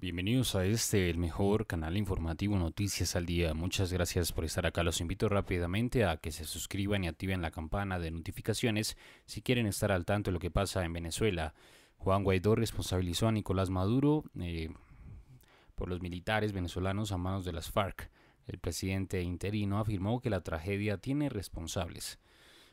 Bienvenidos a este, el mejor canal informativo Noticias al Día. Muchas gracias por estar acá. Los invito rápidamente a que se suscriban y activen la campana de notificaciones si quieren estar al tanto de lo que pasa en Venezuela. Juan Guaidó responsabilizó a Nicolás Maduro eh, por los militares venezolanos a manos de las FARC. El presidente interino afirmó que la tragedia tiene responsables.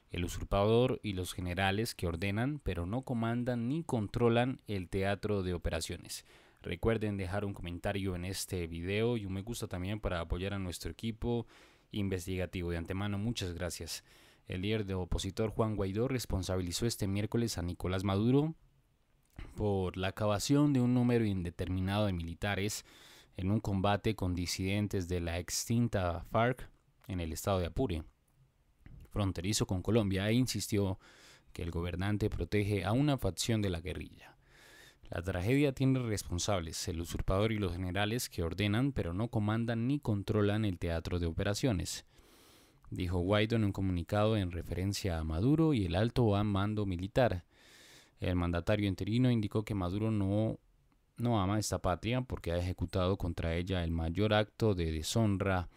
El usurpador y los generales que ordenan pero no comandan ni controlan el teatro de operaciones. Recuerden dejar un comentario en este video y un me gusta también para apoyar a nuestro equipo investigativo. De antemano, muchas gracias. El líder de opositor Juan Guaidó responsabilizó este miércoles a Nicolás Maduro por la acabación de un número indeterminado de militares en un combate con disidentes de la extinta FARC en el estado de Apure, fronterizo con Colombia, e insistió que el gobernante protege a una facción de la guerrilla. La tragedia tiene responsables, el usurpador y los generales que ordenan pero no comandan ni controlan el teatro de operaciones, dijo Guaidó en un comunicado en referencia a Maduro y el alto mando militar. El mandatario interino indicó que Maduro no, no ama esta patria porque ha ejecutado contra ella el mayor acto de deshonra,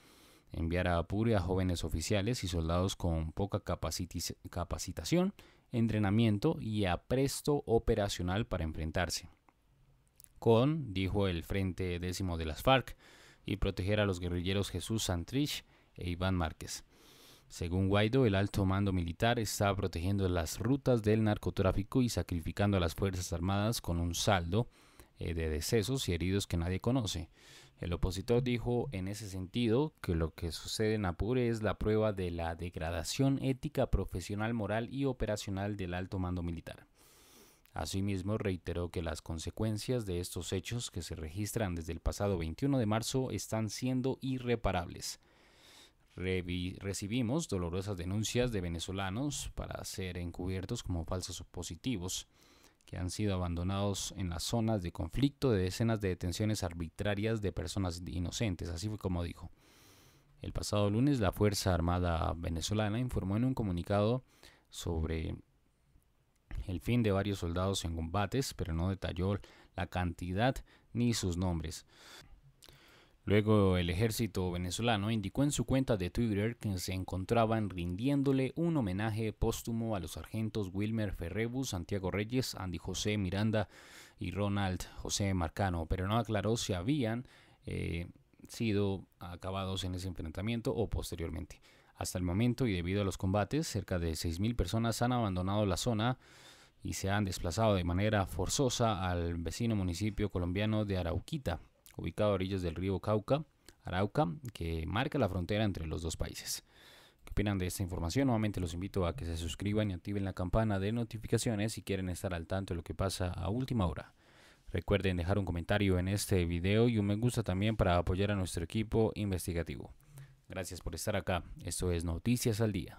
enviar a Apure a jóvenes oficiales y soldados con poca capacitación entrenamiento y apresto operacional para enfrentarse con, dijo el Frente Décimo de las FARC, y proteger a los guerrilleros Jesús Santrich e Iván Márquez. Según Guaido, el alto mando militar está protegiendo las rutas del narcotráfico y sacrificando a las Fuerzas Armadas con un saldo eh, de decesos y heridos que nadie conoce. El opositor dijo en ese sentido que lo que sucede en Apure es la prueba de la degradación ética, profesional, moral y operacional del alto mando militar. Asimismo, reiteró que las consecuencias de estos hechos que se registran desde el pasado 21 de marzo están siendo irreparables. recibimos dolorosas denuncias de venezolanos para ser encubiertos como falsos opositivos que han sido abandonados en las zonas de conflicto de decenas de detenciones arbitrarias de personas inocentes, así fue como dijo. El pasado lunes la Fuerza Armada venezolana informó en un comunicado sobre el fin de varios soldados en combates, pero no detalló la cantidad ni sus nombres. Luego el ejército venezolano indicó en su cuenta de Twitter que se encontraban rindiéndole un homenaje póstumo a los sargentos Wilmer Ferrebus, Santiago Reyes, Andy José Miranda y Ronald José Marcano, pero no aclaró si habían eh, sido acabados en ese enfrentamiento o posteriormente. Hasta el momento y debido a los combates, cerca de 6.000 personas han abandonado la zona y se han desplazado de manera forzosa al vecino municipio colombiano de Arauquita ubicado a orillas del río Cauca, Arauca, que marca la frontera entre los dos países. ¿Qué opinan de esta información? Nuevamente los invito a que se suscriban y activen la campana de notificaciones si quieren estar al tanto de lo que pasa a última hora. Recuerden dejar un comentario en este video y un me gusta también para apoyar a nuestro equipo investigativo. Gracias por estar acá. Esto es Noticias al Día.